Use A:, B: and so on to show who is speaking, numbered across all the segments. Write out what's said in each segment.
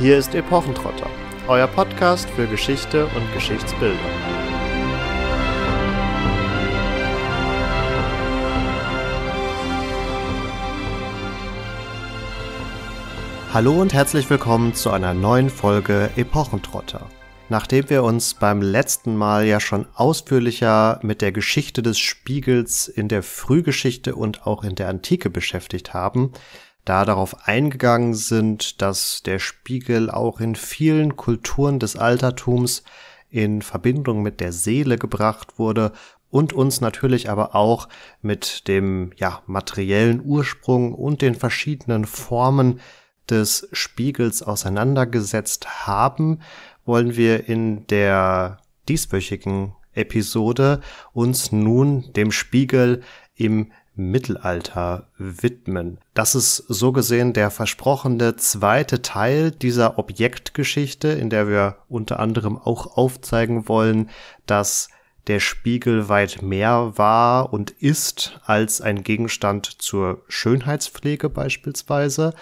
A: Hier ist Epochentrotter, euer Podcast für Geschichte und Geschichtsbilder. Hallo und herzlich willkommen zu einer neuen Folge Epochentrotter. Nachdem wir uns beim letzten Mal ja schon ausführlicher mit der Geschichte des Spiegels in der Frühgeschichte und auch in der Antike beschäftigt haben, da darauf eingegangen sind, dass der Spiegel auch in vielen Kulturen des Altertums in Verbindung mit der Seele gebracht wurde und uns natürlich aber auch mit dem ja, materiellen Ursprung und den verschiedenen Formen des Spiegels auseinandergesetzt haben, wollen wir in der dieswöchigen Episode uns nun dem Spiegel im Mittelalter widmen. Das ist so gesehen der versprochene zweite Teil dieser Objektgeschichte, in der wir unter anderem auch aufzeigen wollen, dass der Spiegel weit mehr war und ist als ein Gegenstand zur Schönheitspflege beispielsweise.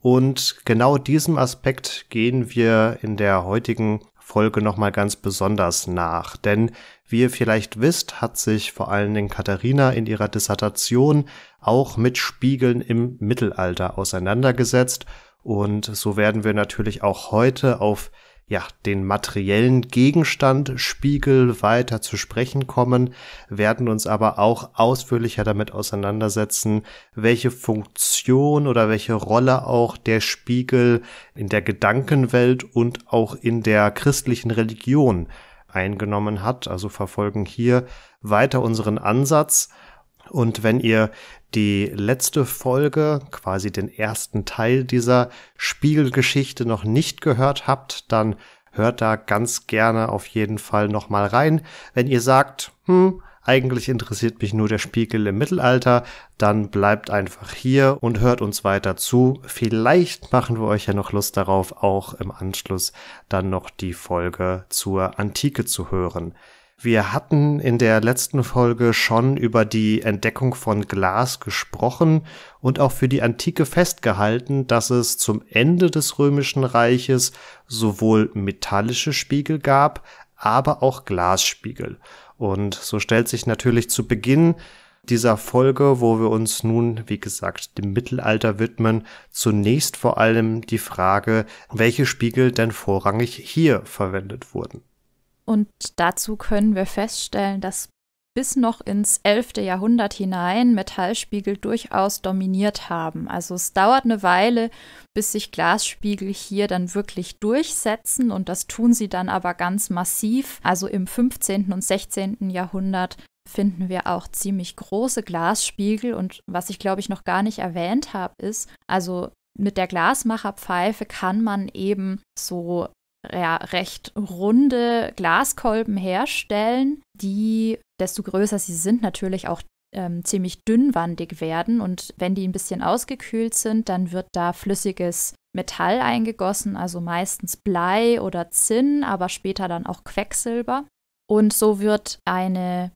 A: Und genau diesem Aspekt gehen wir in der heutigen Folge nochmal ganz besonders nach, denn wie ihr vielleicht wisst, hat sich vor allen Dingen Katharina in ihrer Dissertation auch mit Spiegeln im Mittelalter auseinandergesetzt und so werden wir natürlich auch heute auf ja, den materiellen Gegenstand Spiegel weiter zu sprechen kommen, werden uns aber auch ausführlicher damit auseinandersetzen, welche Funktion oder welche Rolle auch der Spiegel in der Gedankenwelt und auch in der christlichen Religion eingenommen hat. Also verfolgen hier weiter unseren Ansatz. Und wenn ihr die letzte Folge, quasi den ersten Teil dieser Spiegelgeschichte noch nicht gehört habt, dann hört da ganz gerne auf jeden Fall nochmal rein. Wenn ihr sagt, hm, eigentlich interessiert mich nur der Spiegel im Mittelalter. Dann bleibt einfach hier und hört uns weiter zu. Vielleicht machen wir euch ja noch Lust darauf, auch im Anschluss dann noch die Folge zur Antike zu hören. Wir hatten in der letzten Folge schon über die Entdeckung von Glas gesprochen und auch für die Antike festgehalten, dass es zum Ende des Römischen Reiches sowohl metallische Spiegel gab, aber auch Glasspiegel. Und so stellt sich natürlich zu Beginn dieser Folge, wo wir uns nun, wie gesagt, dem Mittelalter widmen, zunächst vor allem die Frage, welche Spiegel denn vorrangig hier verwendet wurden.
B: Und dazu können wir feststellen, dass bis noch ins 11. Jahrhundert hinein Metallspiegel durchaus dominiert haben. Also es dauert eine Weile, bis sich Glasspiegel hier dann wirklich durchsetzen und das tun sie dann aber ganz massiv. Also im 15. und 16. Jahrhundert finden wir auch ziemlich große Glasspiegel und was ich glaube ich noch gar nicht erwähnt habe ist, also mit der Glasmacherpfeife kann man eben so ja, recht runde Glaskolben herstellen, die, desto größer sie sind, natürlich auch ähm, ziemlich dünnwandig werden. Und wenn die ein bisschen ausgekühlt sind, dann wird da flüssiges Metall eingegossen, also meistens Blei oder Zinn, aber später dann auch Quecksilber. Und so wird eine,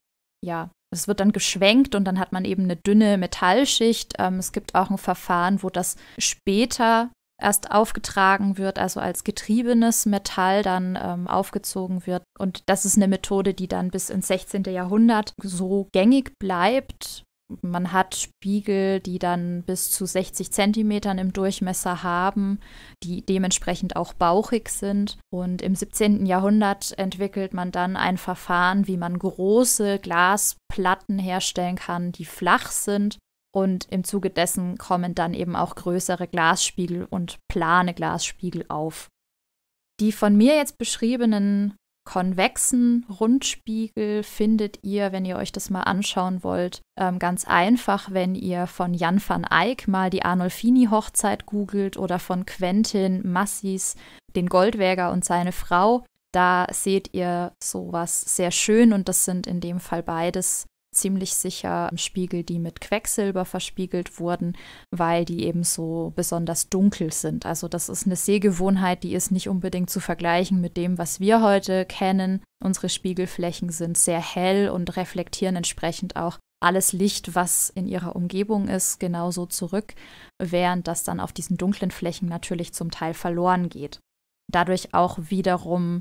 B: ja, es wird dann geschwenkt und dann hat man eben eine dünne Metallschicht. Ähm, es gibt auch ein Verfahren, wo das später erst aufgetragen wird, also als getriebenes Metall dann ähm, aufgezogen wird. Und das ist eine Methode, die dann bis ins 16. Jahrhundert so gängig bleibt. Man hat Spiegel, die dann bis zu 60 Zentimetern im Durchmesser haben, die dementsprechend auch bauchig sind. Und im 17. Jahrhundert entwickelt man dann ein Verfahren, wie man große Glasplatten herstellen kann, die flach sind und im Zuge dessen kommen dann eben auch größere Glasspiegel und plane Glasspiegel auf. Die von mir jetzt beschriebenen konvexen Rundspiegel findet ihr, wenn ihr euch das mal anschauen wollt, ähm, ganz einfach, wenn ihr von Jan van Eyck mal die Arnolfini-Hochzeit googelt oder von Quentin Massis den Goldwäger und seine Frau. Da seht ihr sowas sehr schön und das sind in dem Fall beides ziemlich sicher Spiegel, die mit Quecksilber verspiegelt wurden, weil die eben so besonders dunkel sind. Also das ist eine Sehgewohnheit, die ist nicht unbedingt zu vergleichen mit dem, was wir heute kennen. Unsere Spiegelflächen sind sehr hell und reflektieren entsprechend auch alles Licht, was in ihrer Umgebung ist, genauso zurück, während das dann auf diesen dunklen Flächen natürlich zum Teil verloren geht dadurch auch wiederum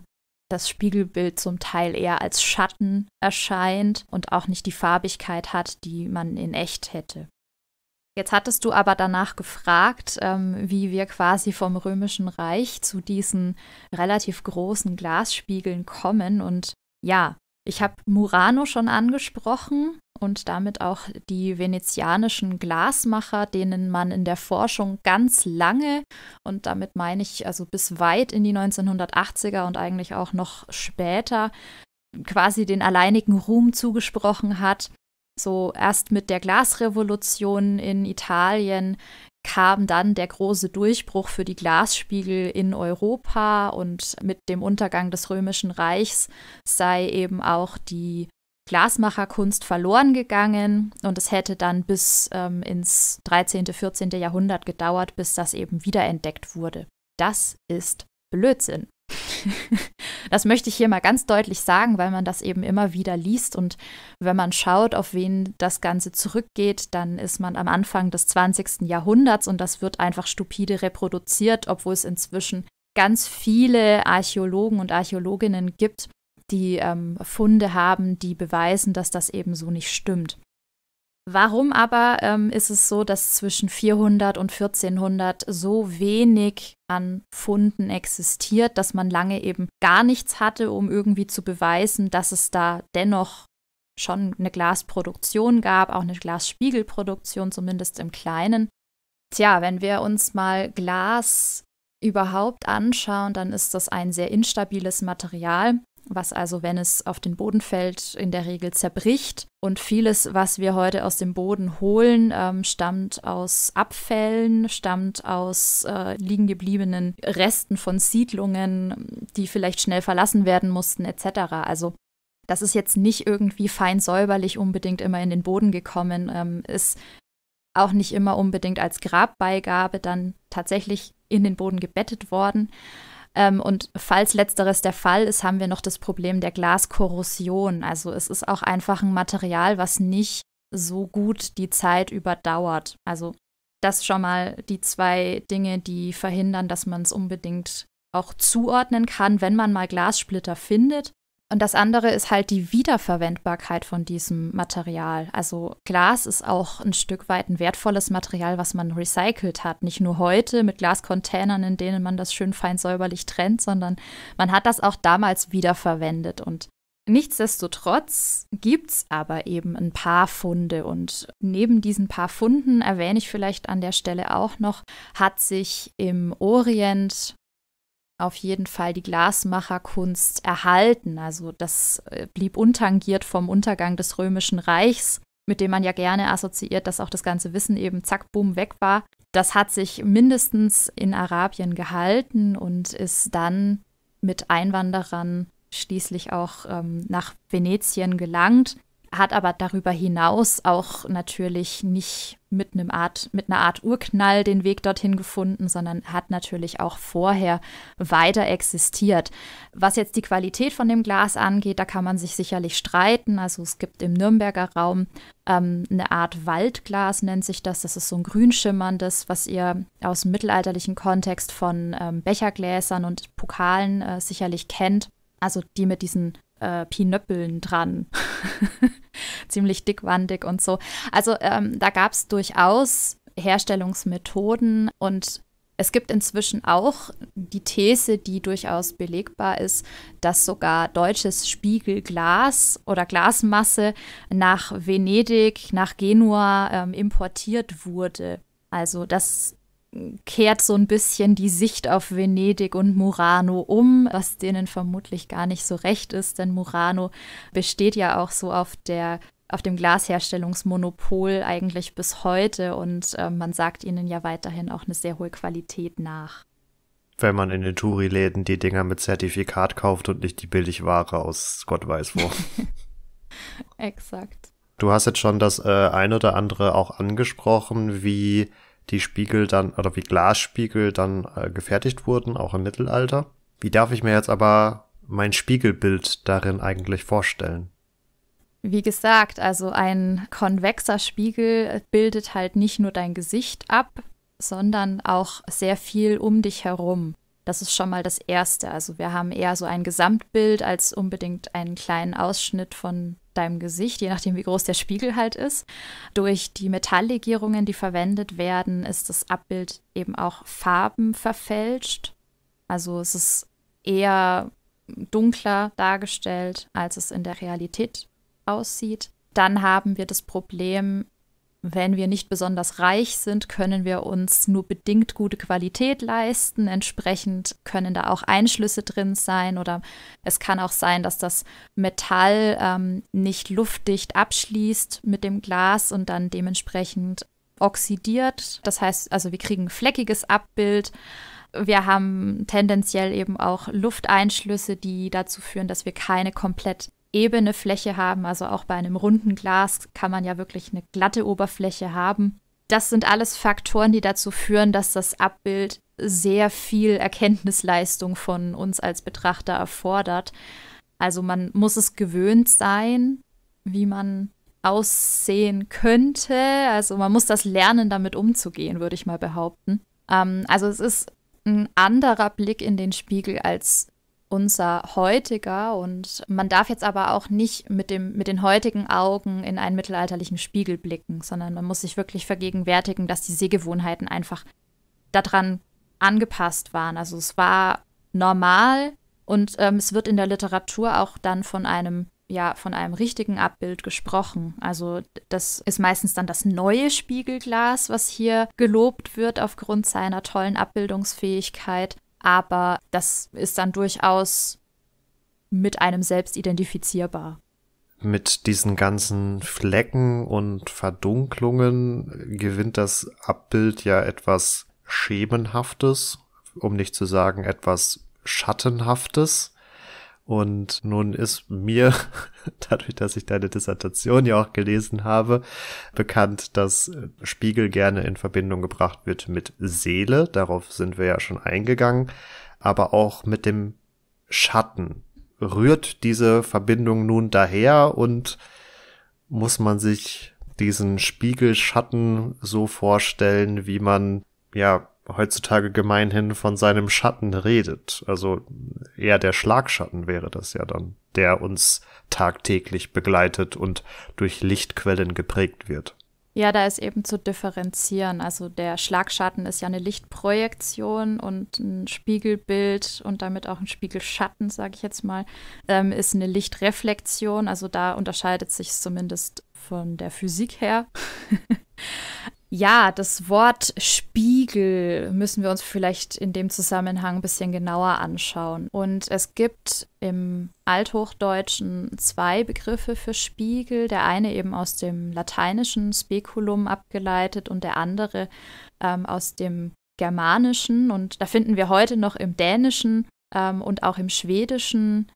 B: das Spiegelbild zum Teil eher als Schatten erscheint und auch nicht die Farbigkeit hat, die man in echt hätte. Jetzt hattest du aber danach gefragt, ähm, wie wir quasi vom Römischen Reich zu diesen relativ großen Glasspiegeln kommen. Und ja, ich habe Murano schon angesprochen und damit auch die venezianischen Glasmacher, denen man in der Forschung ganz lange und damit meine ich also bis weit in die 1980er und eigentlich auch noch später quasi den alleinigen Ruhm zugesprochen hat. So erst mit der Glasrevolution in Italien kam dann der große Durchbruch für die Glasspiegel in Europa und mit dem Untergang des Römischen Reichs sei eben auch die Glasmacherkunst verloren gegangen und es hätte dann bis ähm, ins 13., 14. Jahrhundert gedauert, bis das eben wiederentdeckt wurde. Das ist Blödsinn. das möchte ich hier mal ganz deutlich sagen, weil man das eben immer wieder liest und wenn man schaut, auf wen das Ganze zurückgeht, dann ist man am Anfang des 20. Jahrhunderts und das wird einfach stupide reproduziert, obwohl es inzwischen ganz viele Archäologen und Archäologinnen gibt, die ähm, Funde haben, die beweisen, dass das eben so nicht stimmt. Warum aber ähm, ist es so, dass zwischen 400 und 1400 so wenig an Funden existiert, dass man lange eben gar nichts hatte, um irgendwie zu beweisen, dass es da dennoch schon eine Glasproduktion gab, auch eine Glasspiegelproduktion, zumindest im Kleinen. Tja, wenn wir uns mal Glas überhaupt anschauen, dann ist das ein sehr instabiles Material was also, wenn es auf den Boden fällt, in der Regel zerbricht. Und vieles, was wir heute aus dem Boden holen, ähm, stammt aus Abfällen, stammt aus äh, liegengebliebenen Resten von Siedlungen, die vielleicht schnell verlassen werden mussten, etc. Also das ist jetzt nicht irgendwie fein säuberlich unbedingt immer in den Boden gekommen, ähm, ist auch nicht immer unbedingt als Grabbeigabe dann tatsächlich in den Boden gebettet worden. Ähm, und falls letzteres der Fall ist, haben wir noch das Problem der Glaskorrosion. Also es ist auch einfach ein Material, was nicht so gut die Zeit überdauert. Also das schon mal die zwei Dinge, die verhindern, dass man es unbedingt auch zuordnen kann, wenn man mal Glassplitter findet. Und das andere ist halt die Wiederverwendbarkeit von diesem Material. Also Glas ist auch ein Stück weit ein wertvolles Material, was man recycelt hat. Nicht nur heute mit Glascontainern, in denen man das schön fein säuberlich trennt, sondern man hat das auch damals wiederverwendet. Und nichtsdestotrotz gibt es aber eben ein paar Funde. Und neben diesen paar Funden erwähne ich vielleicht an der Stelle auch noch, hat sich im Orient auf jeden Fall die Glasmacherkunst erhalten. Also das äh, blieb untangiert vom Untergang des Römischen Reichs, mit dem man ja gerne assoziiert, dass auch das ganze Wissen eben zack, boom, weg war. Das hat sich mindestens in Arabien gehalten und ist dann mit Einwanderern schließlich auch ähm, nach Venetien gelangt hat aber darüber hinaus auch natürlich nicht mit, einem Art, mit einer Art Urknall den Weg dorthin gefunden, sondern hat natürlich auch vorher weiter existiert. Was jetzt die Qualität von dem Glas angeht, da kann man sich sicherlich streiten. Also es gibt im Nürnberger Raum ähm, eine Art Waldglas, nennt sich das. Das ist so ein grünschimmerndes, was ihr aus dem mittelalterlichen Kontext von ähm, Bechergläsern und Pokalen äh, sicherlich kennt. Also die mit diesen äh, Pinöppeln dran. Ziemlich dickwandig und so. Also ähm, da gab es durchaus Herstellungsmethoden und es gibt inzwischen auch die These, die durchaus belegbar ist, dass sogar deutsches Spiegelglas oder Glasmasse nach Venedig, nach Genua ähm, importiert wurde. Also das kehrt so ein bisschen die Sicht auf Venedig und Murano um, was denen vermutlich gar nicht so recht ist, denn Murano besteht ja auch so auf der auf dem Glasherstellungsmonopol eigentlich bis heute und äh, man sagt ihnen ja weiterhin auch eine sehr hohe Qualität nach.
A: Wenn man in den Touri-Läden die Dinger mit Zertifikat kauft und nicht die Billigware aus Gott weiß wo.
B: Exakt.
A: Du hast jetzt schon das äh, ein oder andere auch angesprochen, wie die Spiegel dann oder wie Glasspiegel dann äh, gefertigt wurden, auch im Mittelalter. Wie darf ich mir jetzt aber mein Spiegelbild darin eigentlich vorstellen?
B: Wie gesagt, also ein konvexer Spiegel bildet halt nicht nur dein Gesicht ab, sondern auch sehr viel um dich herum. Das ist schon mal das Erste. Also wir haben eher so ein Gesamtbild als unbedingt einen kleinen Ausschnitt von deinem Gesicht, je nachdem wie groß der Spiegel halt ist. Durch die Metalllegierungen, die verwendet werden, ist das Abbild eben auch farbenverfälscht. Also es ist eher dunkler dargestellt, als es in der Realität aussieht. Dann haben wir das Problem, wenn wir nicht besonders reich sind, können wir uns nur bedingt gute Qualität leisten. Entsprechend können da auch Einschlüsse drin sein oder es kann auch sein, dass das Metall ähm, nicht luftdicht abschließt mit dem Glas und dann dementsprechend oxidiert. Das heißt, also wir kriegen ein fleckiges Abbild. Wir haben tendenziell eben auch Lufteinschlüsse, die dazu führen, dass wir keine komplett ebene Fläche haben. Also auch bei einem runden Glas kann man ja wirklich eine glatte Oberfläche haben. Das sind alles Faktoren, die dazu führen, dass das Abbild sehr viel Erkenntnisleistung von uns als Betrachter erfordert. Also man muss es gewöhnt sein, wie man aussehen könnte. Also man muss das lernen, damit umzugehen, würde ich mal behaupten. Ähm, also es ist ein anderer Blick in den Spiegel als unser heutiger und man darf jetzt aber auch nicht mit, dem, mit den heutigen Augen in einen mittelalterlichen Spiegel blicken, sondern man muss sich wirklich vergegenwärtigen, dass die Sehgewohnheiten einfach daran angepasst waren. Also es war normal und ähm, es wird in der Literatur auch dann von einem ja von einem richtigen Abbild gesprochen. Also das ist meistens dann das neue Spiegelglas, was hier gelobt wird aufgrund seiner tollen Abbildungsfähigkeit aber das ist dann durchaus mit einem selbst identifizierbar.
A: Mit diesen ganzen Flecken und Verdunklungen gewinnt das Abbild ja etwas Schemenhaftes, um nicht zu sagen etwas Schattenhaftes. Und nun ist mir, dadurch, dass ich deine Dissertation ja auch gelesen habe, bekannt, dass Spiegel gerne in Verbindung gebracht wird mit Seele. Darauf sind wir ja schon eingegangen. Aber auch mit dem Schatten. Rührt diese Verbindung nun daher und muss man sich diesen Spiegelschatten so vorstellen, wie man ja heutzutage gemeinhin von seinem Schatten redet. Also eher der Schlagschatten wäre das ja dann, der uns tagtäglich begleitet und durch Lichtquellen geprägt wird.
B: Ja, da ist eben zu differenzieren. Also der Schlagschatten ist ja eine Lichtprojektion und ein Spiegelbild und damit auch ein Spiegelschatten, sage ich jetzt mal, ähm, ist eine Lichtreflexion. Also da unterscheidet sich zumindest von der Physik her. Ja, das Wort Spiegel müssen wir uns vielleicht in dem Zusammenhang ein bisschen genauer anschauen. Und es gibt im Althochdeutschen zwei Begriffe für Spiegel. Der eine eben aus dem lateinischen Speculum abgeleitet und der andere ähm, aus dem germanischen. Und da finden wir heute noch im dänischen ähm, und auch im schwedischen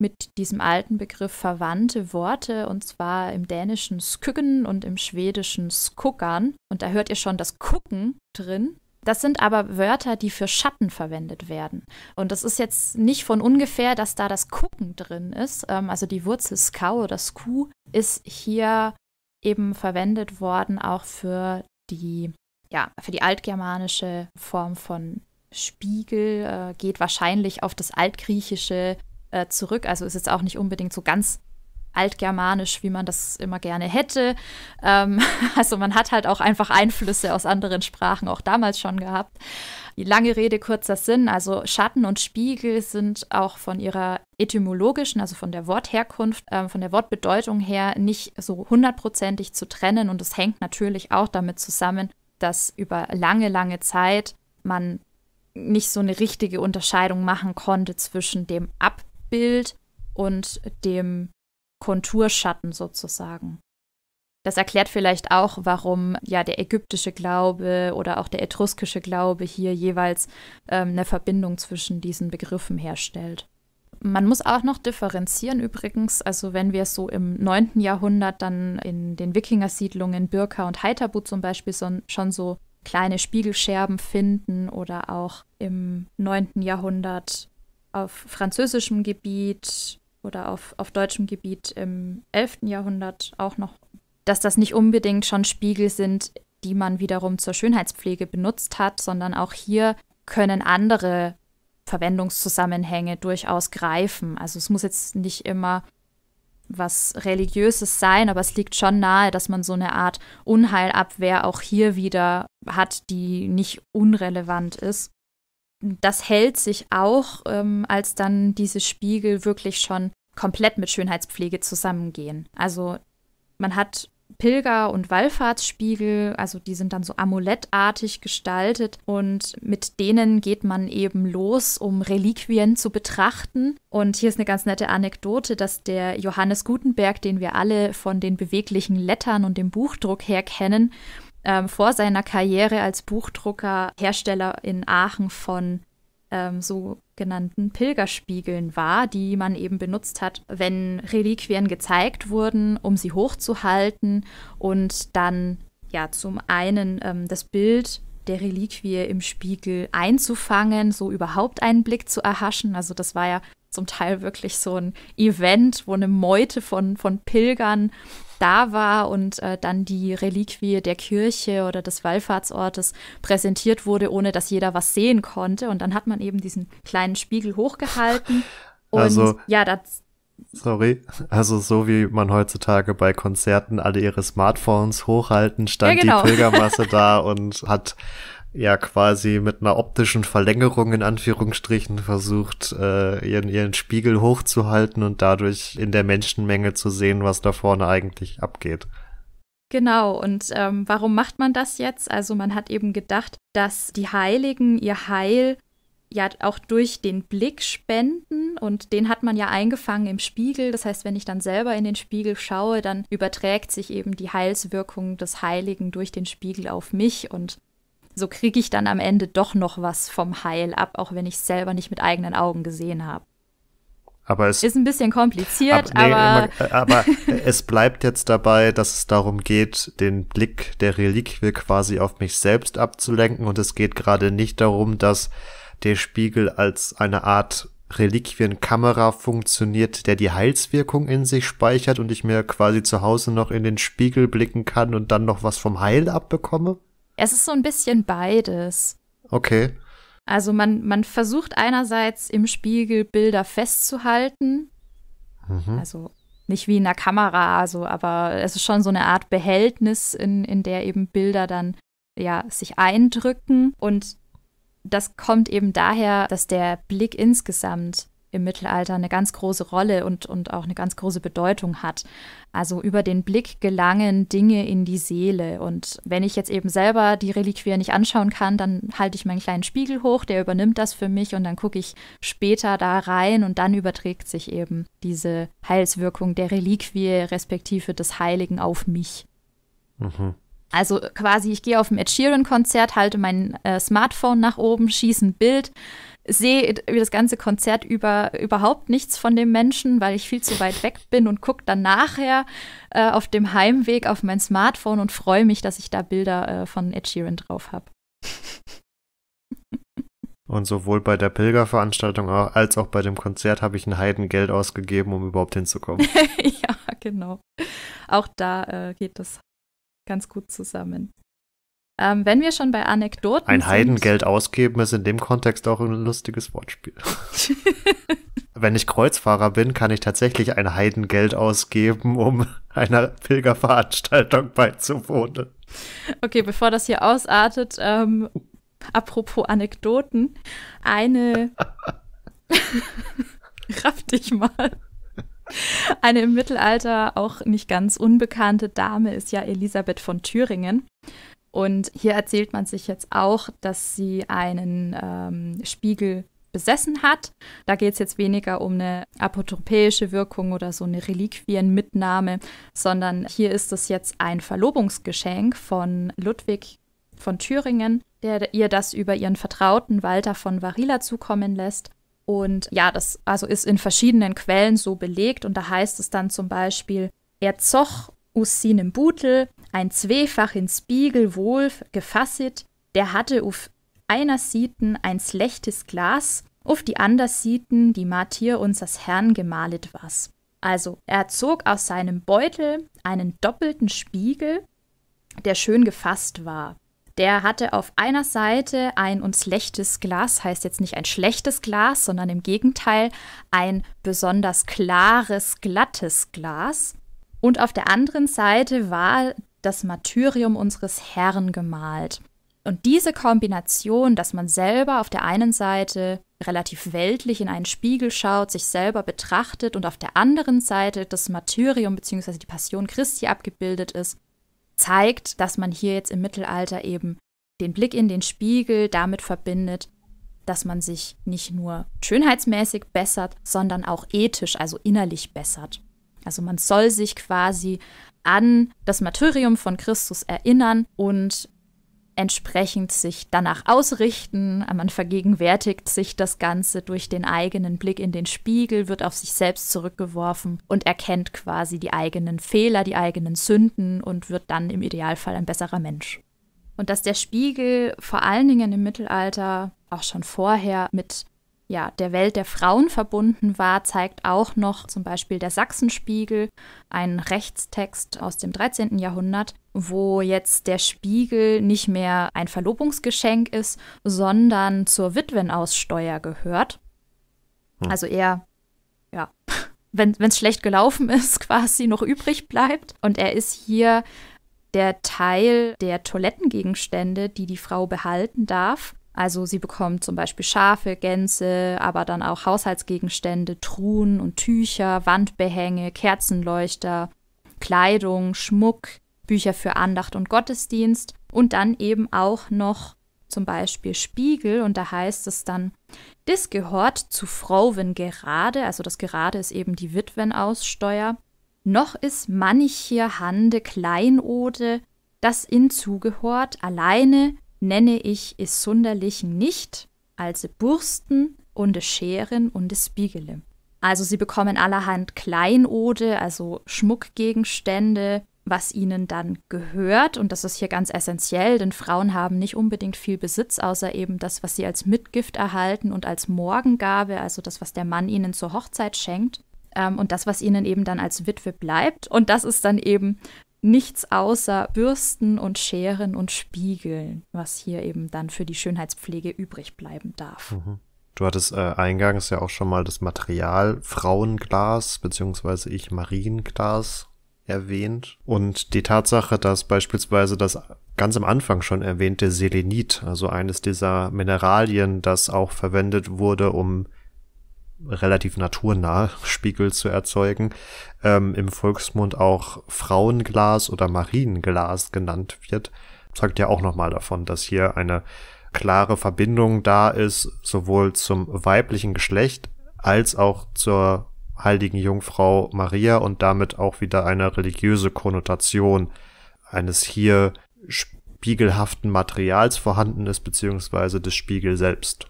B: mit diesem alten Begriff verwandte Worte, und zwar im dänischen skyggen und im schwedischen skuggern. Und da hört ihr schon das Gucken drin. Das sind aber Wörter, die für Schatten verwendet werden. Und das ist jetzt nicht von ungefähr, dass da das Gucken drin ist. Ähm, also die Wurzel skau oder sku ist hier eben verwendet worden auch für die, ja, für die altgermanische Form von Spiegel, äh, geht wahrscheinlich auf das altgriechische äh, zurück. Also ist jetzt auch nicht unbedingt so ganz altgermanisch, wie man das immer gerne hätte. Ähm, also man hat halt auch einfach Einflüsse aus anderen Sprachen auch damals schon gehabt. Die Lange Rede, kurzer Sinn. Also Schatten und Spiegel sind auch von ihrer etymologischen, also von der Wortherkunft, äh, von der Wortbedeutung her nicht so hundertprozentig zu trennen. Und es hängt natürlich auch damit zusammen, dass über lange, lange Zeit man nicht so eine richtige Unterscheidung machen konnte zwischen dem Ab- Bild und dem Konturschatten sozusagen. Das erklärt vielleicht auch, warum ja der ägyptische Glaube oder auch der etruskische Glaube hier jeweils ähm, eine Verbindung zwischen diesen Begriffen herstellt. Man muss auch noch differenzieren übrigens, also wenn wir so im 9. Jahrhundert dann in den Wikingersiedlungen Birka und Haithabu zum Beispiel so, schon so kleine Spiegelscherben finden oder auch im 9. Jahrhundert auf französischem Gebiet oder auf, auf deutschem Gebiet im 11. Jahrhundert auch noch, dass das nicht unbedingt schon Spiegel sind, die man wiederum zur Schönheitspflege benutzt hat, sondern auch hier können andere Verwendungszusammenhänge durchaus greifen. Also es muss jetzt nicht immer was religiöses sein, aber es liegt schon nahe, dass man so eine Art Unheilabwehr auch hier wieder hat, die nicht unrelevant ist das hält sich auch, ähm, als dann diese Spiegel wirklich schon komplett mit Schönheitspflege zusammengehen. Also man hat Pilger- und Wallfahrtsspiegel, also die sind dann so amulettartig gestaltet und mit denen geht man eben los, um Reliquien zu betrachten. Und hier ist eine ganz nette Anekdote, dass der Johannes Gutenberg, den wir alle von den beweglichen Lettern und dem Buchdruck her kennen, ähm, vor seiner Karriere als Buchdrucker Hersteller in Aachen von ähm, sogenannten Pilgerspiegeln war, die man eben benutzt hat, wenn Reliquien gezeigt wurden, um sie hochzuhalten und dann ja zum einen ähm, das Bild der Reliquie im Spiegel einzufangen, so überhaupt einen Blick zu erhaschen. Also das war ja zum Teil wirklich so ein Event, wo eine Meute von, von Pilgern da war und äh, dann die Reliquie der Kirche oder des Wallfahrtsortes präsentiert wurde, ohne dass jeder was sehen konnte. Und dann hat man eben diesen kleinen Spiegel hochgehalten. Und also, ja, das.
A: Sorry, also so wie man heutzutage bei Konzerten alle ihre Smartphones hochhalten, stand ja, genau. die Pilgermasse da und hat ja quasi mit einer optischen Verlängerung in Anführungsstrichen versucht, äh, ihren, ihren Spiegel hochzuhalten und dadurch in der Menschenmenge zu sehen, was da vorne eigentlich abgeht.
B: Genau, und ähm, warum macht man das jetzt? Also man hat eben gedacht, dass die Heiligen ihr Heil ja auch durch den Blick spenden und den hat man ja eingefangen im Spiegel. Das heißt, wenn ich dann selber in den Spiegel schaue, dann überträgt sich eben die Heilswirkung des Heiligen durch den Spiegel auf mich und so kriege ich dann am Ende doch noch was vom Heil ab, auch wenn ich es selber nicht mit eigenen Augen gesehen habe. Aber es ist ein bisschen kompliziert, ab, nee, aber, immer,
A: äh, aber es bleibt jetzt dabei, dass es darum geht, den Blick der Reliquie quasi auf mich selbst abzulenken und es geht gerade nicht darum, dass der Spiegel als eine Art Reliquienkamera funktioniert, der die Heilswirkung in sich speichert und ich mir quasi zu Hause noch in den Spiegel blicken kann und dann noch was vom Heil abbekomme?
B: Es ist so ein bisschen beides. Okay. Also man, man versucht einerseits im Spiegel Bilder festzuhalten. Mhm. Also nicht wie in der Kamera, also, aber es ist schon so eine Art Behältnis, in, in der eben Bilder dann ja sich eindrücken. Und das kommt eben daher, dass der Blick insgesamt im Mittelalter eine ganz große Rolle und, und auch eine ganz große Bedeutung hat. Also über den Blick gelangen Dinge in die Seele. Und wenn ich jetzt eben selber die Reliquie nicht anschauen kann, dann halte ich meinen kleinen Spiegel hoch, der übernimmt das für mich und dann gucke ich später da rein und dann überträgt sich eben diese Heilswirkung der Reliquie respektive des Heiligen auf mich. Mhm. Also quasi, ich gehe auf ein Ed Sheeran-Konzert, halte mein äh, Smartphone nach oben, schieße ein Bild, sehe das ganze Konzert über überhaupt nichts von dem Menschen, weil ich viel zu weit weg bin und gucke dann nachher äh, auf dem Heimweg auf mein Smartphone und freue mich, dass ich da Bilder äh, von Ed Sheeran drauf habe.
A: Und sowohl bei der Pilgerveranstaltung als auch bei dem Konzert habe ich ein Heidengeld ausgegeben, um überhaupt hinzukommen. ja,
B: genau. Auch da äh, geht das ganz gut zusammen. Ähm, wenn wir schon bei Anekdoten Ein Heidengeld
A: sind, ausgeben ist in dem Kontext auch ein lustiges Wortspiel. wenn ich Kreuzfahrer bin, kann ich tatsächlich ein Heidengeld ausgeben, um einer Pilgerveranstaltung beizuwohnen.
B: Okay, bevor das hier ausartet, ähm, apropos Anekdoten, eine. Raff dich mal. Eine im Mittelalter auch nicht ganz unbekannte Dame ist ja Elisabeth von Thüringen. Und hier erzählt man sich jetzt auch, dass sie einen ähm, Spiegel besessen hat. Da geht es jetzt weniger um eine apotropäische Wirkung oder so eine Reliquienmitnahme, sondern hier ist es jetzt ein Verlobungsgeschenk von Ludwig von Thüringen, der ihr das über ihren Vertrauten Walter von Varilla zukommen lässt. Und ja, das also ist in verschiedenen Quellen so belegt und da heißt es dann zum Beispiel, er zoch us sinem Butel, ein Zwefach in Spiegel wohl gefasset, der hatte auf einer Sieten ein schlechtes Glas, auf die ander Sieten, die Martier unsers Herrn gemalet was. Also er zog aus seinem Beutel einen doppelten Spiegel, der schön gefasst war. Der hatte auf einer Seite ein uns schlechtes Glas, heißt jetzt nicht ein schlechtes Glas, sondern im Gegenteil ein besonders klares, glattes Glas. Und auf der anderen Seite war das Martyrium unseres Herrn gemalt. Und diese Kombination, dass man selber auf der einen Seite relativ weltlich in einen Spiegel schaut, sich selber betrachtet und auf der anderen Seite das Martyrium bzw. die Passion Christi abgebildet ist, zeigt, dass man hier jetzt im Mittelalter eben den Blick in den Spiegel damit verbindet, dass man sich nicht nur schönheitsmäßig bessert, sondern auch ethisch, also innerlich bessert. Also man soll sich quasi an das Martyrium von Christus erinnern und entsprechend sich danach ausrichten. Man vergegenwärtigt sich das Ganze durch den eigenen Blick in den Spiegel, wird auf sich selbst zurückgeworfen und erkennt quasi die eigenen Fehler, die eigenen Sünden und wird dann im Idealfall ein besserer Mensch. Und dass der Spiegel vor allen Dingen im Mittelalter, auch schon vorher, mit ja, der Welt der Frauen verbunden war, zeigt auch noch zum Beispiel der Sachsenspiegel, ein Rechtstext aus dem 13. Jahrhundert, wo jetzt der Spiegel nicht mehr ein Verlobungsgeschenk ist, sondern zur Witwenaussteuer gehört. Hm. Also er, ja, wenn es schlecht gelaufen ist, quasi noch übrig bleibt. Und er ist hier der Teil der Toilettengegenstände, die die Frau behalten darf. Also sie bekommt zum Beispiel Schafe, Gänse, aber dann auch Haushaltsgegenstände, Truhen und Tücher, Wandbehänge, Kerzenleuchter, Kleidung, Schmuck, Bücher für Andacht und Gottesdienst und dann eben auch noch zum Beispiel Spiegel und da heißt es dann, das gehört zu Frauen gerade, also das gerade ist eben die Witwenaussteuer, noch ist manch hier Hande Kleinode, das in zugehört, alleine nenne ich es Sunderlichen nicht, also Bursten und Scheren und Spiegele. Also sie bekommen allerhand Kleinode, also Schmuckgegenstände, was ihnen dann gehört. Und das ist hier ganz essentiell, denn Frauen haben nicht unbedingt viel Besitz, außer eben das, was sie als Mitgift erhalten und als Morgengabe, also das, was der Mann ihnen zur Hochzeit schenkt. Ähm, und das, was ihnen eben dann als Witwe bleibt. Und das ist dann eben nichts außer Bürsten und Scheren und Spiegeln, was hier eben dann für die Schönheitspflege übrig bleiben darf.
A: Mhm. Du hattest äh, eingangs ja auch schon mal das Material Frauenglas, beziehungsweise ich Marienglas erwähnt. Und die Tatsache, dass beispielsweise das ganz am Anfang schon erwähnte Selenit, also eines dieser Mineralien, das auch verwendet wurde, um relativ naturnah Spiegel zu erzeugen, ähm, im Volksmund auch Frauenglas oder Marienglas genannt wird, sagt ja auch nochmal davon, dass hier eine klare Verbindung da ist, sowohl zum weiblichen Geschlecht als auch zur heiligen Jungfrau Maria und damit auch wieder eine religiöse Konnotation eines hier spiegelhaften Materials vorhanden ist, beziehungsweise des Spiegel selbst.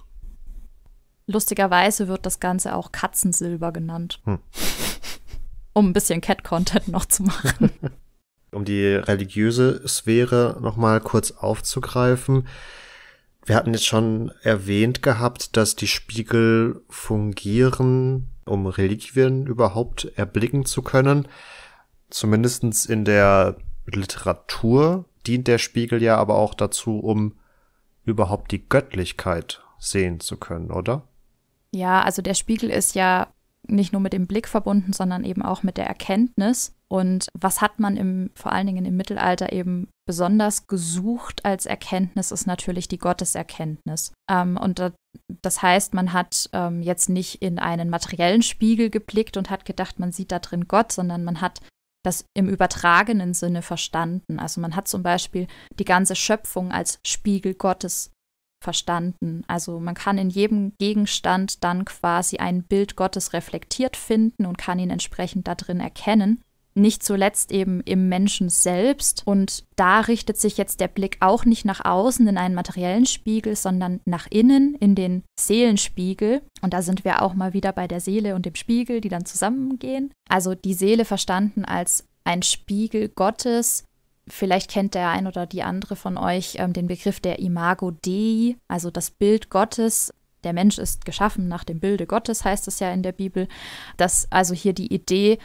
B: Lustigerweise wird das Ganze auch Katzensilber genannt. Hm. Um ein bisschen Cat-Content noch zu machen.
A: um die religiöse Sphäre nochmal kurz aufzugreifen. Wir hatten jetzt schon erwähnt gehabt, dass die Spiegel fungieren um Reliquien überhaupt erblicken zu können. Zumindest in der Literatur dient der Spiegel ja aber auch dazu, um überhaupt die Göttlichkeit sehen zu können, oder?
B: Ja, also der Spiegel ist ja nicht nur mit dem Blick verbunden, sondern eben auch mit der Erkenntnis. Und was hat man im, vor allen Dingen im Mittelalter eben besonders gesucht als Erkenntnis, ist natürlich die Gotteserkenntnis. Ähm, und da das heißt, man hat ähm, jetzt nicht in einen materiellen Spiegel geblickt und hat gedacht, man sieht da drin Gott, sondern man hat das im übertragenen Sinne verstanden. Also man hat zum Beispiel die ganze Schöpfung als Spiegel Gottes verstanden. Also man kann in jedem Gegenstand dann quasi ein Bild Gottes reflektiert finden und kann ihn entsprechend da drin erkennen nicht zuletzt eben im Menschen selbst. Und da richtet sich jetzt der Blick auch nicht nach außen in einen materiellen Spiegel, sondern nach innen in den Seelenspiegel. Und da sind wir auch mal wieder bei der Seele und dem Spiegel, die dann zusammengehen. Also die Seele verstanden als ein Spiegel Gottes. Vielleicht kennt der ein oder die andere von euch ähm, den Begriff der Imago Dei, also das Bild Gottes. Der Mensch ist geschaffen nach dem Bilde Gottes, heißt es ja in der Bibel. Dass also hier die Idee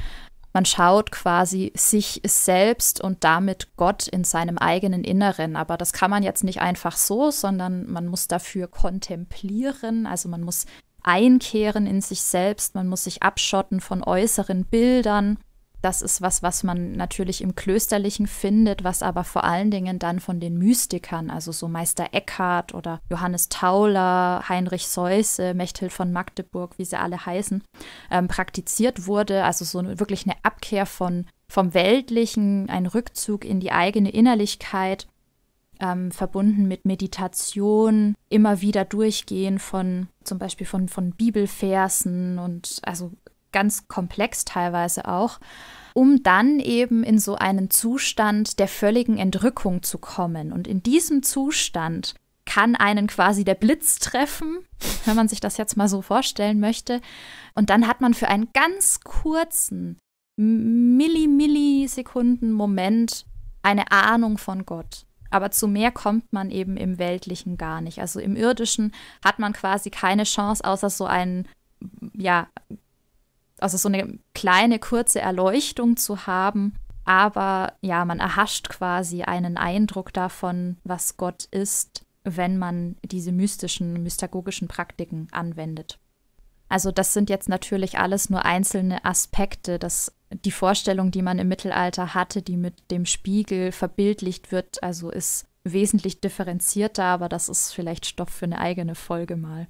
B: man schaut quasi sich selbst und damit Gott in seinem eigenen Inneren. Aber das kann man jetzt nicht einfach so, sondern man muss dafür kontemplieren. Also man muss einkehren in sich selbst, man muss sich abschotten von äußeren Bildern das ist was, was man natürlich im Klösterlichen findet, was aber vor allen Dingen dann von den Mystikern, also so Meister Eckhart oder Johannes Tauler, Heinrich Seuße, Mechthild von Magdeburg, wie sie alle heißen, ähm, praktiziert wurde. Also so wirklich eine Abkehr von, vom Weltlichen, ein Rückzug in die eigene Innerlichkeit, ähm, verbunden mit Meditation, immer wieder durchgehen von zum Beispiel von, von Bibelversen und also ganz komplex teilweise auch, um dann eben in so einen Zustand der völligen Entrückung zu kommen. Und in diesem Zustand kann einen quasi der Blitz treffen, wenn man sich das jetzt mal so vorstellen möchte. Und dann hat man für einen ganz kurzen Milli-Millisekunden-Moment eine Ahnung von Gott. Aber zu mehr kommt man eben im Weltlichen gar nicht. Also im Irdischen hat man quasi keine Chance, außer so einen ja, also so eine kleine, kurze Erleuchtung zu haben. Aber ja, man erhascht quasi einen Eindruck davon, was Gott ist, wenn man diese mystischen, mystagogischen Praktiken anwendet. Also das sind jetzt natürlich alles nur einzelne Aspekte, dass die Vorstellung, die man im Mittelalter hatte, die mit dem Spiegel verbildlicht wird, also ist wesentlich differenzierter, aber das ist vielleicht Stoff für eine eigene Folge mal.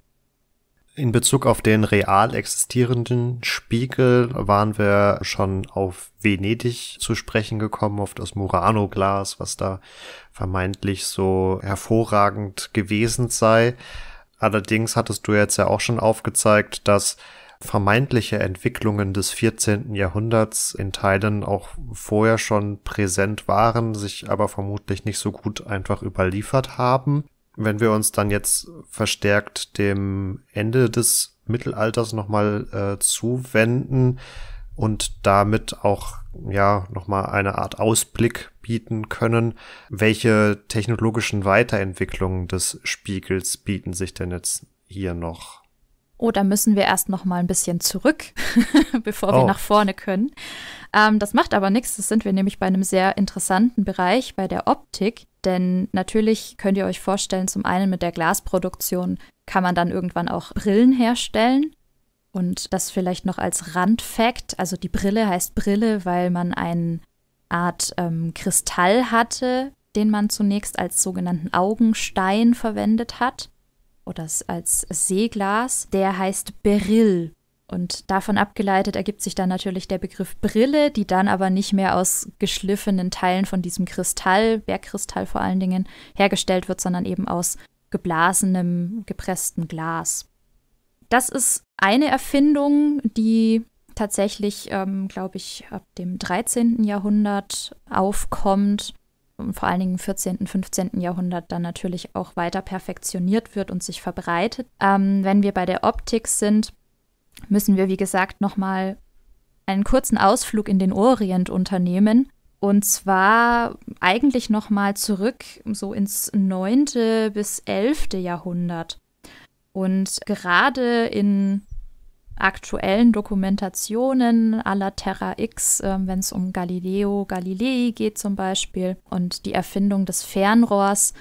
A: In Bezug auf den real existierenden Spiegel waren wir schon auf Venedig zu sprechen gekommen, auf das Murano-Glas, was da vermeintlich so hervorragend gewesen sei. Allerdings hattest du jetzt ja auch schon aufgezeigt, dass vermeintliche Entwicklungen des 14. Jahrhunderts in Teilen auch vorher schon präsent waren, sich aber vermutlich nicht so gut einfach überliefert haben wenn wir uns dann jetzt verstärkt dem Ende des Mittelalters nochmal äh, zuwenden und damit auch ja nochmal eine Art Ausblick bieten können, welche technologischen Weiterentwicklungen des Spiegels bieten sich denn jetzt hier noch?
B: Oh, da müssen wir erst noch mal ein bisschen zurück, bevor oh. wir nach vorne können. Ähm, das macht aber nichts. Das sind wir nämlich bei einem sehr interessanten Bereich, bei der Optik. Denn natürlich könnt ihr euch vorstellen, zum einen mit der Glasproduktion kann man dann irgendwann auch Brillen herstellen. Und das vielleicht noch als Randfact, also die Brille heißt Brille, weil man eine Art ähm, Kristall hatte, den man zunächst als sogenannten Augenstein verwendet hat oder als Seeglas. Der heißt Beryl und davon abgeleitet ergibt sich dann natürlich der Begriff Brille, die dann aber nicht mehr aus geschliffenen Teilen von diesem Kristall, Bergkristall vor allen Dingen, hergestellt wird, sondern eben aus geblasenem, gepresstem Glas. Das ist eine Erfindung, die tatsächlich, ähm, glaube ich, ab dem 13. Jahrhundert aufkommt und vor allen Dingen im 14., 15. Jahrhundert dann natürlich auch weiter perfektioniert wird und sich verbreitet. Ähm, wenn wir bei der Optik sind, müssen wir, wie gesagt, nochmal einen kurzen Ausflug in den Orient unternehmen. Und zwar eigentlich nochmal zurück so ins 9. bis 11. Jahrhundert. Und gerade in aktuellen Dokumentationen aller Terra X, äh, wenn es um Galileo Galilei geht zum Beispiel und die Erfindung des Fernrohrs,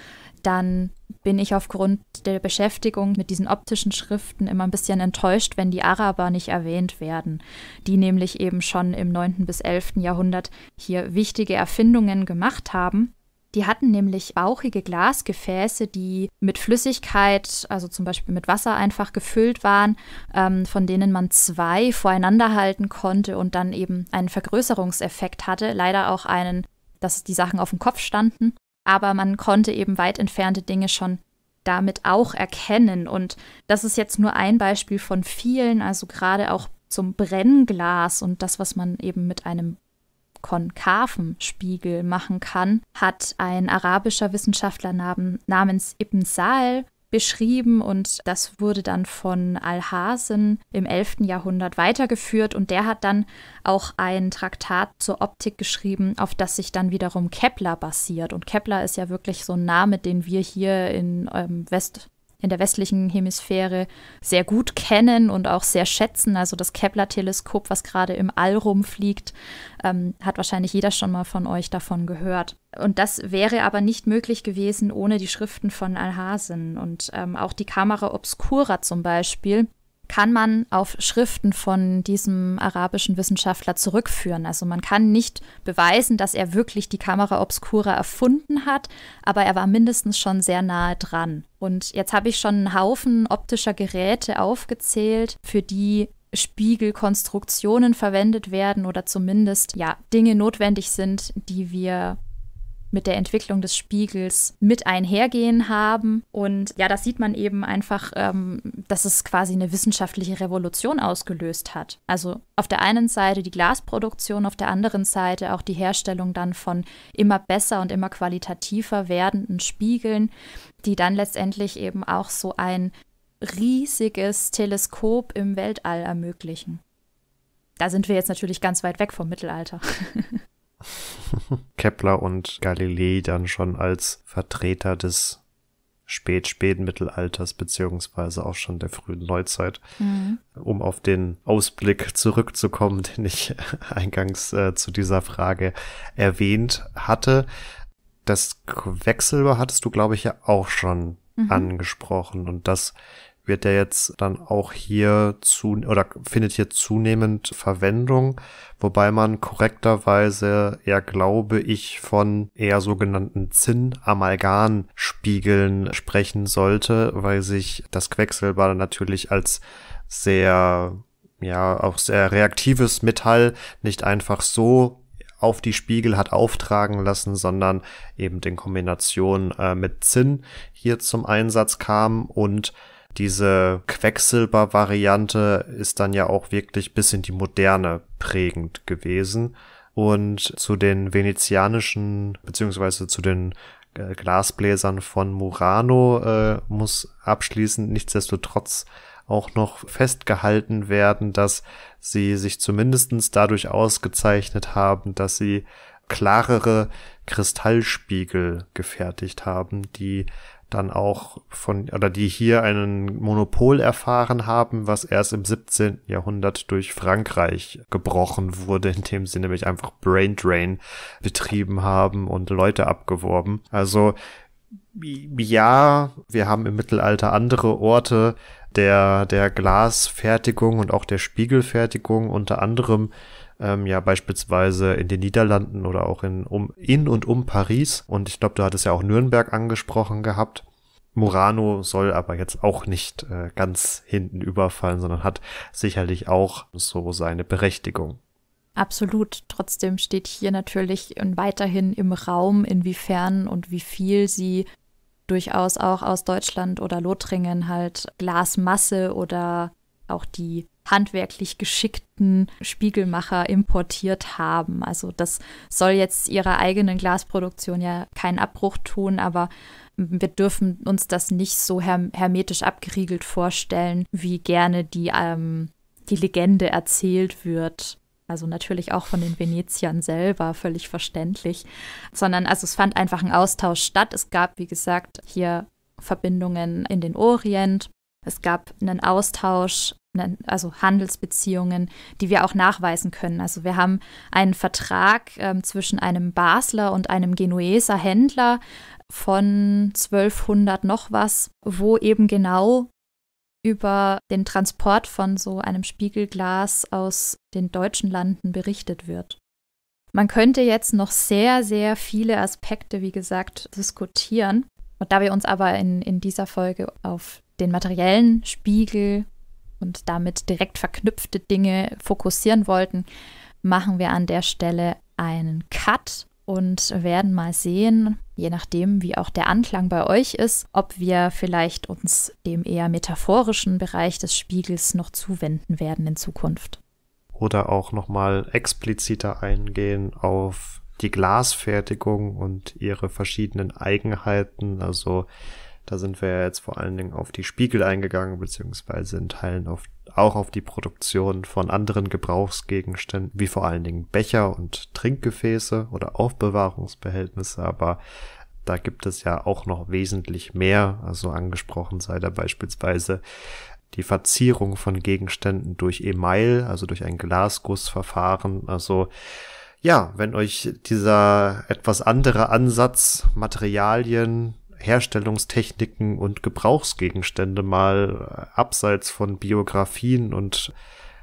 B: dann bin ich aufgrund der Beschäftigung mit diesen optischen Schriften immer ein bisschen enttäuscht, wenn die Araber nicht erwähnt werden, die nämlich eben schon im 9. bis 11. Jahrhundert hier wichtige Erfindungen gemacht haben. Die hatten nämlich bauchige Glasgefäße, die mit Flüssigkeit, also zum Beispiel mit Wasser einfach gefüllt waren, ähm, von denen man zwei voreinander halten konnte und dann eben einen Vergrößerungseffekt hatte, leider auch einen dass die Sachen auf dem Kopf standen aber man konnte eben weit entfernte Dinge schon damit auch erkennen. Und das ist jetzt nur ein Beispiel von vielen, also gerade auch zum Brennglas und das, was man eben mit einem konkaven Spiegel machen kann, hat ein arabischer Wissenschaftler namens Ibn Sal beschrieben und das wurde dann von Alhasen im 11. Jahrhundert weitergeführt und der hat dann auch ein Traktat zur Optik geschrieben, auf das sich dann wiederum Kepler basiert. Und Kepler ist ja wirklich so ein Name, den wir hier in ähm, West in der westlichen Hemisphäre sehr gut kennen und auch sehr schätzen. Also das Kepler-Teleskop, was gerade im All rumfliegt, ähm, hat wahrscheinlich jeder schon mal von euch davon gehört. Und das wäre aber nicht möglich gewesen ohne die Schriften von Alhazen und ähm, auch die Kamera Obscura zum Beispiel kann man auf Schriften von diesem arabischen Wissenschaftler zurückführen. Also man kann nicht beweisen, dass er wirklich die Kamera Obscura erfunden hat, aber er war mindestens schon sehr nahe dran. Und jetzt habe ich schon einen Haufen optischer Geräte aufgezählt, für die Spiegelkonstruktionen verwendet werden oder zumindest ja Dinge notwendig sind, die wir mit der Entwicklung des Spiegels mit einhergehen haben. Und ja, das sieht man eben einfach, ähm, dass es quasi eine wissenschaftliche Revolution ausgelöst hat. Also auf der einen Seite die Glasproduktion, auf der anderen Seite auch die Herstellung dann von immer besser und immer qualitativer werdenden Spiegeln, die dann letztendlich eben auch so ein riesiges Teleskop im Weltall ermöglichen. Da sind wir jetzt natürlich ganz weit weg vom Mittelalter.
A: Kepler und Galilei dann schon als Vertreter des Spät-Spätmittelalters beziehungsweise auch schon der frühen Neuzeit, mhm. um auf den Ausblick zurückzukommen, den ich eingangs äh, zu dieser Frage erwähnt hatte. Das Quecksilber hattest du, glaube ich, ja auch schon mhm. angesprochen und das wird der jetzt dann auch hier zu oder findet hier zunehmend Verwendung, wobei man korrekterweise eher glaube ich von eher sogenannten Zinn-Amalgam-Spiegeln sprechen sollte, weil sich das Quecksilber natürlich als sehr ja, auch sehr reaktives Metall nicht einfach so auf die Spiegel hat auftragen lassen, sondern eben in Kombination äh, mit Zinn hier zum Einsatz kam und diese Quecksilber-Variante ist dann ja auch wirklich bis in die Moderne prägend gewesen. Und zu den venezianischen, beziehungsweise zu den äh, Glasbläsern von Murano äh, muss abschließend nichtsdestotrotz auch noch festgehalten werden, dass sie sich zumindestens dadurch ausgezeichnet haben, dass sie klarere Kristallspiegel gefertigt haben, die dann auch von, oder die hier einen Monopol erfahren haben, was erst im 17. Jahrhundert durch Frankreich gebrochen wurde, indem sie nämlich einfach Brain Drain betrieben haben und Leute abgeworben. Also, ja, wir haben im Mittelalter andere Orte der, der Glasfertigung und auch der Spiegelfertigung, unter anderem ähm, ja beispielsweise in den Niederlanden oder auch in, um, in und um Paris. Und ich glaube, du hattest ja auch Nürnberg angesprochen gehabt. Murano soll aber jetzt auch nicht äh, ganz hinten überfallen, sondern hat sicherlich auch so seine Berechtigung.
B: Absolut. Trotzdem steht hier natürlich weiterhin im Raum, inwiefern und wie viel sie durchaus auch aus Deutschland oder Lothringen halt Glasmasse oder auch die handwerklich geschickten Spiegelmacher importiert haben. Also das soll jetzt ihrer eigenen Glasproduktion ja keinen Abbruch tun, aber wir dürfen uns das nicht so her hermetisch abgeriegelt vorstellen, wie gerne die, ähm, die Legende erzählt wird. Also natürlich auch von den Venetiern selber, völlig verständlich. Sondern also es fand einfach ein Austausch statt. Es gab, wie gesagt, hier Verbindungen in den Orient. Es gab einen Austausch Ne, also Handelsbeziehungen, die wir auch nachweisen können. Also wir haben einen Vertrag ähm, zwischen einem Basler und einem Genueser Händler von 1200 noch was, wo eben genau über den Transport von so einem Spiegelglas aus den deutschen Landen berichtet wird. Man könnte jetzt noch sehr, sehr viele Aspekte, wie gesagt, diskutieren. Und da wir uns aber in, in dieser Folge auf den materiellen Spiegel und damit direkt verknüpfte Dinge fokussieren wollten, machen wir an der Stelle einen Cut und werden mal sehen, je nachdem, wie auch der Anklang bei euch ist, ob wir vielleicht uns dem eher metaphorischen Bereich des Spiegels noch zuwenden werden in Zukunft.
A: Oder auch nochmal expliziter eingehen auf die Glasfertigung und ihre verschiedenen Eigenheiten, also da sind wir ja jetzt vor allen Dingen auf die Spiegel eingegangen, beziehungsweise in Teilen auf, auch auf die Produktion von anderen Gebrauchsgegenständen, wie vor allen Dingen Becher und Trinkgefäße oder Aufbewahrungsbehältnisse, aber da gibt es ja auch noch wesentlich mehr. Also angesprochen sei da beispielsweise die Verzierung von Gegenständen durch Email, also durch ein Glasgussverfahren. Also ja, wenn euch dieser etwas andere Ansatz, Materialien, Herstellungstechniken und Gebrauchsgegenstände mal äh, abseits von Biografien und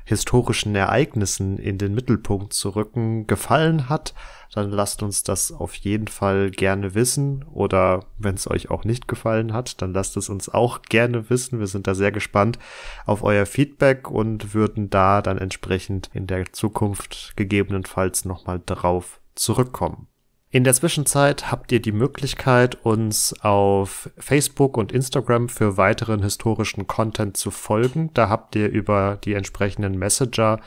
A: historischen Ereignissen in den Mittelpunkt zu rücken, gefallen hat, dann lasst uns das auf jeden Fall gerne wissen. Oder wenn es euch auch nicht gefallen hat, dann lasst es uns auch gerne wissen. Wir sind da sehr gespannt auf euer Feedback und würden da dann entsprechend in der Zukunft gegebenenfalls nochmal drauf zurückkommen. In der Zwischenzeit habt ihr die Möglichkeit, uns auf Facebook und Instagram für weiteren historischen Content zu folgen. Da habt ihr über die entsprechenden Messenger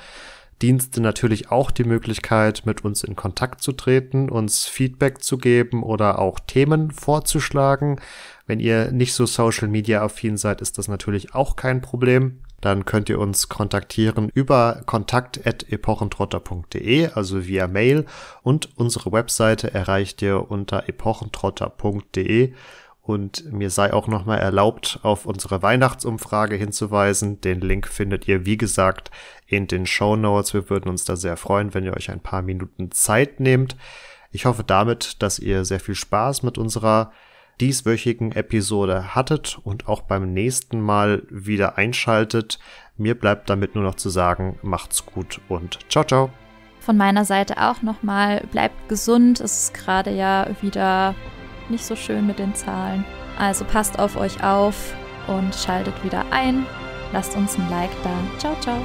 A: Dienste natürlich auch die Möglichkeit, mit uns in Kontakt zu treten, uns Feedback zu geben oder auch Themen vorzuschlagen. Wenn ihr nicht so Social Media affin seid, ist das natürlich auch kein Problem dann könnt ihr uns kontaktieren über kontakt.epochentrotter.de, also via Mail. Und unsere Webseite erreicht ihr unter epochentrotter.de. Und mir sei auch nochmal erlaubt, auf unsere Weihnachtsumfrage hinzuweisen. Den Link findet ihr, wie gesagt, in den Show Notes. Wir würden uns da sehr freuen, wenn ihr euch ein paar Minuten Zeit nehmt. Ich hoffe damit, dass ihr sehr viel Spaß mit unserer dieswöchigen Episode hattet und auch beim nächsten Mal wieder einschaltet. Mir bleibt damit nur noch zu sagen, macht's gut und ciao, ciao.
B: Von meiner Seite auch nochmal, bleibt gesund. Es ist gerade ja wieder nicht so schön mit den Zahlen. Also passt auf euch auf und schaltet wieder ein. Lasst uns ein Like da. Ciao, ciao.